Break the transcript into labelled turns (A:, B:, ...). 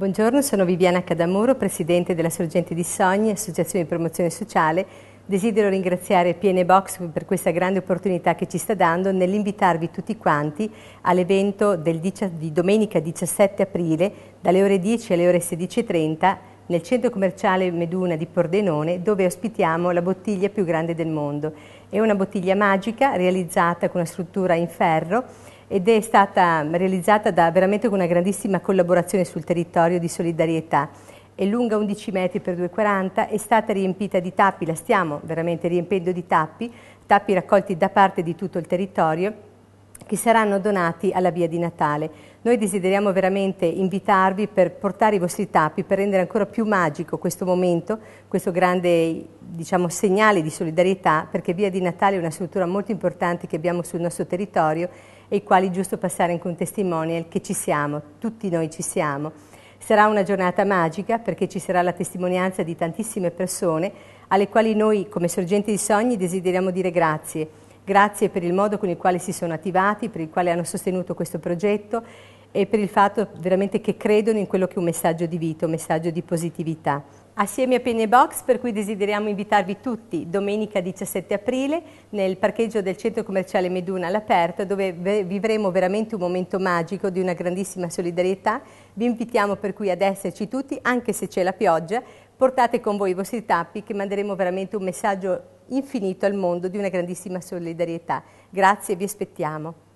A: Buongiorno, sono Viviana Cadamuro, Presidente della Sorgente di Sogni, Associazione di Promozione Sociale. Desidero ringraziare PN Box per questa grande opportunità che ci sta dando nell'invitarvi tutti quanti all'evento di domenica 17 aprile dalle ore 10 alle ore 16.30 nel centro commerciale Meduna di Pordenone dove ospitiamo la bottiglia più grande del mondo. È una bottiglia magica realizzata con una struttura in ferro ed è stata realizzata da, veramente con una grandissima collaborazione sul territorio di solidarietà. È lunga 11 metri per 2,40, è stata riempita di tappi, la stiamo veramente riempendo di tappi, tappi raccolti da parte di tutto il territorio che saranno donati alla via di Natale. Noi desideriamo veramente invitarvi per portare i vostri tappi, per rendere ancora più magico questo momento, questo grande diciamo, segnale di solidarietà, perché Via di Natale è una struttura molto importante che abbiamo sul nostro territorio e i quali è giusto passare anche un testimonial che ci siamo, tutti noi ci siamo. Sarà una giornata magica perché ci sarà la testimonianza di tantissime persone alle quali noi come sorgenti di sogni desideriamo dire grazie Grazie per il modo con il quale si sono attivati, per il quale hanno sostenuto questo progetto e per il fatto veramente che credono in quello che è un messaggio di vita, un messaggio di positività. Assieme a Penne Box, per cui desideriamo invitarvi tutti domenica 17 aprile nel parcheggio del centro commerciale Meduna all'aperto, dove vivremo veramente un momento magico di una grandissima solidarietà. Vi invitiamo per cui ad esserci tutti, anche se c'è la pioggia, portate con voi i vostri tappi che manderemo veramente un messaggio infinito al mondo di una grandissima solidarietà. Grazie, vi aspettiamo.